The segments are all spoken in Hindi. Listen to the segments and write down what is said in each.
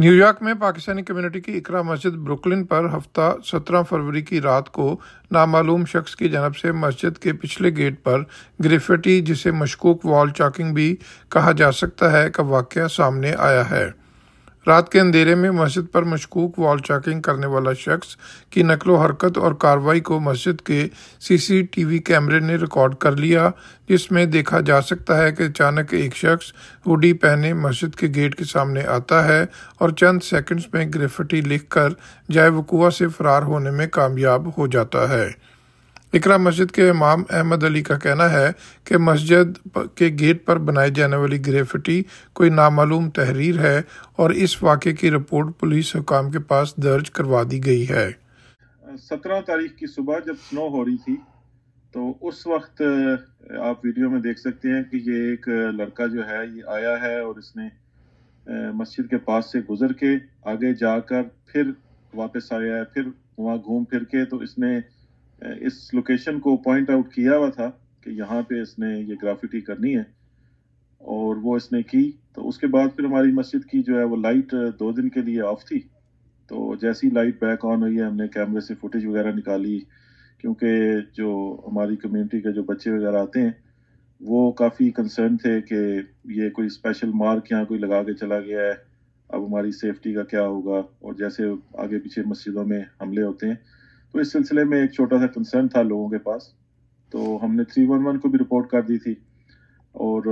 न्यूयॉर्क में पाकिस्तानी कम्युनिटी की इकरा मस्जिद ब्रुकलिन पर हफ्ता 17 फरवरी की रात को नामालूम शख्स की जनब से मस्जिद के पिछले गेट पर ग्रेफिटी जिसे मशकूक वॉल चॉकिंग भी कहा जा सकता है का वाक़ सामने आया है रात के अंधेरे में मस्जिद पर मशकूक वॉल चैकिंग करने वाला शख्स की नकलो हरकत और कार्रवाई को मस्जिद के सीसीटीवी कैमरे ने रिकॉर्ड कर लिया जिसमें देखा जा सकता है कि अचानक एक शख्स हुडी पहने मस्जिद के गेट के सामने आता है और चंद सेकंड्स में ग्रेफिटी लिखकर जाय से फरार होने में कामयाब हो जाता है इकरा मस्जिद के इमाम अहमद अली का कहना है कि मस्जिद के गेट पर बनाई जाने वाली ग्रेफिटी कोई नामालूम तहरीर है और इस वाक़े की रिपोर्ट पुलिस हुकाम के पास दर्ज करवा दी गई है सत्रह तारीख की सुबह जब स्नो हो रही थी तो उस वक्त आप वीडियो में देख सकते हैं कि ये एक लड़का जो है ये आया है और इसने मस्जिद के पास से गुजर के आगे जाकर फिर वापस आया है फिर वहाँ घूम फिर के तो इसने इस लोकेशन को पॉइंट आउट किया हुआ था कि यहाँ पे इसने ये ग्राफिटी करनी है और वो इसने की तो उसके बाद फिर हमारी मस्जिद की जो है वो लाइट दो दिन के लिए ऑफ थी तो जैसी लाइट बैक ऑन हुई है हमने कैमरे से फुटेज वगैरह निकाली क्योंकि जो हमारी कम्युनिटी के जो बच्चे वगैरह आते हैं वो काफ़ी कंसर्न थे कि ये कोई स्पेशल मार्क यहाँ कोई लगा के चला गया है अब हमारी सेफ्टी का क्या होगा और जैसे आगे पीछे मस्जिदों में हमले होते हैं तो इस सिलसिले में एक छोटा सा कंसर्न था लोगों के पास तो हमने थ्री वन वन को भी रिपोर्ट कर दी थी और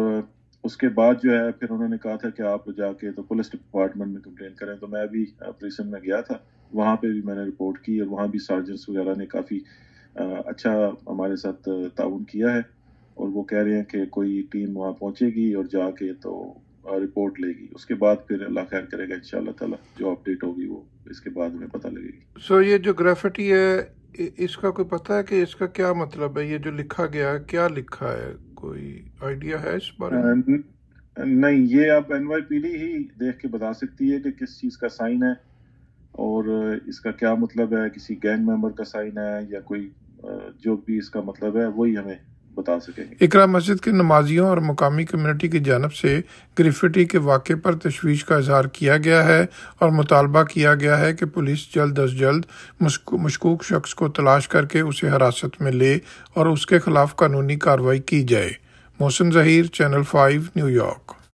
उसके बाद जो है फिर उन्होंने कहा था कि आप जाके तो पुलिस डिपार्टमेंट में कंप्लेन करें तो मैं भी ऑपरेशन में गया था वहाँ पे भी मैंने रिपोर्ट की और वहाँ भी सर्जन्स वगैरह ने काफ़ी अच्छा हमारे साथ ताउन किया है और वो कह रहे हैं कि कोई टीम वहाँ पहुँचेगी और जाके तो रिपोर्ट लेगी उसके बाद फिर अल्लाह खैर करेगा इन ताला जो अपडेट होगी वो इसके बाद में पता लगेगी सो ये जो ग्रेफिटी है इसका कोई पता है कि इसका क्या मतलब है ये जो लिखा गया है क्या लिखा है कोई आइडिया है इस बारे में नहीं ये आप एन ही देख के बता सकती है कि किस चीज़ का साइन है और इसका क्या मतलब है किसी गैंग मेंबर का साइन है या कोई जो भी इसका मतलब है वही हमें बता इकरा मस्जिद के नमाजियों और मुकामी कम्युनिटी की जानब से ग्रिफिटी के वाक़े पर तशवीश का इजहार किया गया है और मुतालबा किया गया है कि पुलिस जल्द अज जल्द मशकूक शख्स को तलाश करके उसे हिरासत में ले और उसके खिलाफ कानूनी कार्रवाई की जाए Mohsin Zaheer channel five New York